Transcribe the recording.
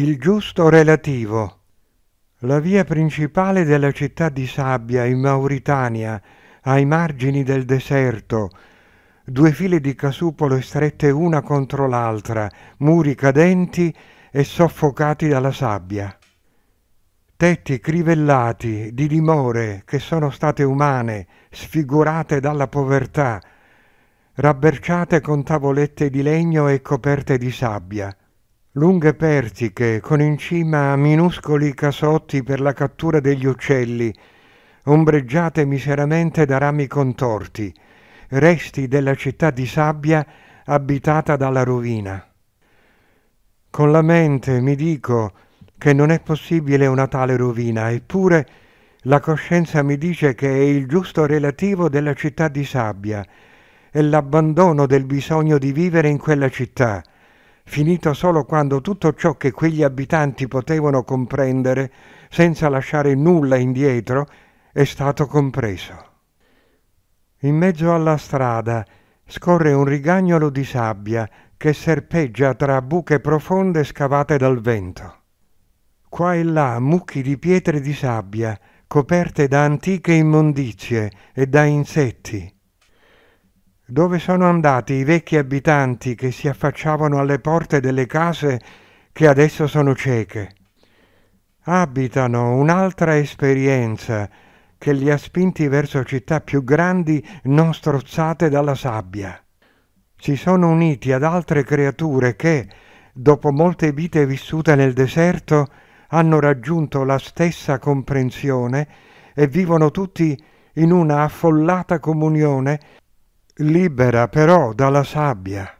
Il giusto relativo. La via principale della città di Sabbia in Mauritania, ai margini del deserto, due file di casupole strette una contro l'altra, muri cadenti e soffocati dalla sabbia. Tetti crivellati di dimore che sono state umane, sfigurate dalla povertà, rabberciate con tavolette di legno e coperte di sabbia lunghe pertiche con in cima minuscoli casotti per la cattura degli uccelli, ombreggiate miseramente da rami contorti, resti della città di sabbia abitata dalla rovina. Con la mente mi dico che non è possibile una tale rovina, eppure la coscienza mi dice che è il giusto relativo della città di sabbia e l'abbandono del bisogno di vivere in quella città, finito solo quando tutto ciò che quegli abitanti potevano comprendere, senza lasciare nulla indietro, è stato compreso. In mezzo alla strada scorre un rigagnolo di sabbia che serpeggia tra buche profonde scavate dal vento. Qua e là mucchi di pietre di sabbia coperte da antiche immondizie e da insetti, dove sono andati i vecchi abitanti che si affacciavano alle porte delle case che adesso sono cieche? Abitano un'altra esperienza che li ha spinti verso città più grandi non strozzate dalla sabbia. Si sono uniti ad altre creature che, dopo molte vite vissute nel deserto, hanno raggiunto la stessa comprensione e vivono tutti in una affollata comunione libera però dalla sabbia.